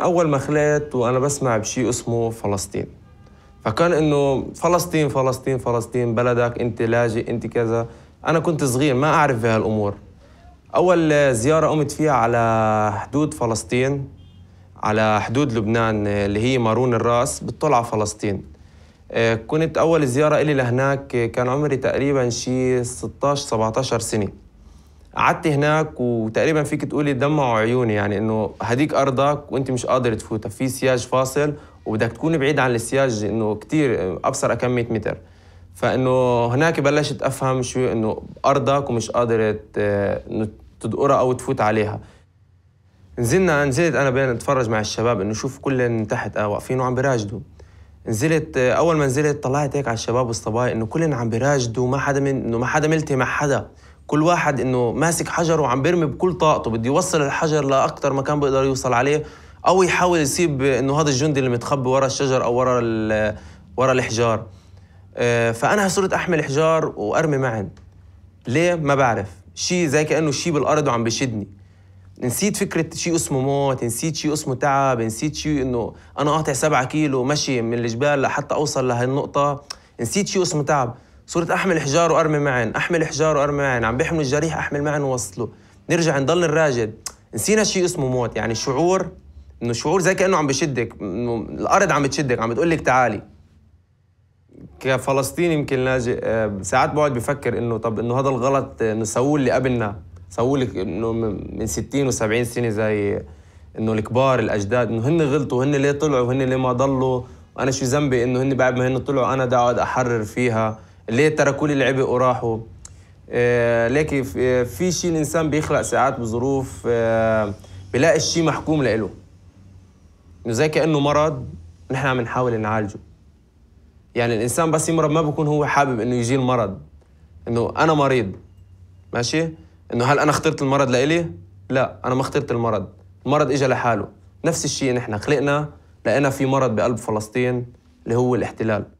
اول ما خلقت وانا بسمع بشيء اسمه فلسطين فكان انه فلسطين فلسطين فلسطين بلدك انت لاجئ انت كذا انا كنت صغير ما اعرف بهالامور اول زياره قمت فيها على حدود فلسطين على حدود لبنان اللي هي مارون الراس بتطل على فلسطين آه، كنت اول زياره إلي لهناك كان عمري تقريبا شي 16 17 سنه قعدت هناك وتقريبا فيك تقولي دمعوا عيوني يعني انه هديك ارضك وانت مش قادر تفوتها في سياج فاصل وبدك تكون بعيد عن السياج انه كثير ابصر كم 100 متر فانه هناك بلشت افهم شو انه ارضك ومش قادر تدقرها او تفوت عليها نزلنا نزلت انا بين اتفرج مع الشباب انه شوف كلن تحت آه واقفين وعم بيراجدوا نزلت اول ما نزلت طلعت هيك على الشباب والصبايا انه كلن عم بيراجدوا ما حدا من انه ما حدا ملتي مع حدا كل واحد انه ماسك حجر وعم بيرمي بكل طاقته بده يوصل الحجر لاكثر مكان بيقدر يوصل عليه او يحاول يسيب انه هذا الجندي اللي متخبي ورا الشجر او ورا ورا الحجار آه، فانا صرت احمل حجار وارمي معن ليه ما بعرف شيء زي كانه شيء بالارض وعم بشدني نسيت فكرة شيء اسمه موت نسيت شيء اسمه تعب نسيت شيء انه انا قاطع سبعة كيلو مشي من الجبال لحتى اوصل لهي النقطة نسيت شيء اسمه تعب صرت احمل حجار وارمي معن احمل حجار وارمي معن عم بيحملوا الجريح احمل معن ووصله نرجع نضل نراجد نسينا شيء اسمه موت يعني شعور انه شعور زي كانه عم بشدك انه الارض عم بتشدك عم بتقول لك تعالي كفلسطيني يمكن لاجئ آه، ساعات بقعد بفكر انه طب انه هذا الغلط انه سووه اللي قبلنا سووه لك انه من 60 و70 سنه زي انه الكبار الاجداد انه هن غلطوا هن ليه طلعوا هن ليه ما ضلوا وانا شو ذنبي انه هن بعد ما هن طلعوا انا بدي اقعد احرر فيها ليه تركوا لي العبء وراحوا آه لكن في شيء الانسان بيخلق ساعات بظروف آه بلاقي الشيء محكوم لإله زي كانه مرض نحن عم نحاول نعالجه يعني الانسان بس يمرض ما بكون هو حابب انه يجي المرض انه انا مريض ماشي انه هل انا اخترت المرض لإلي لا انا ما اخترت المرض المرض اجى لحاله نفس الشيء نحن خلقنا لقينا في مرض بقلب فلسطين اللي هو الاحتلال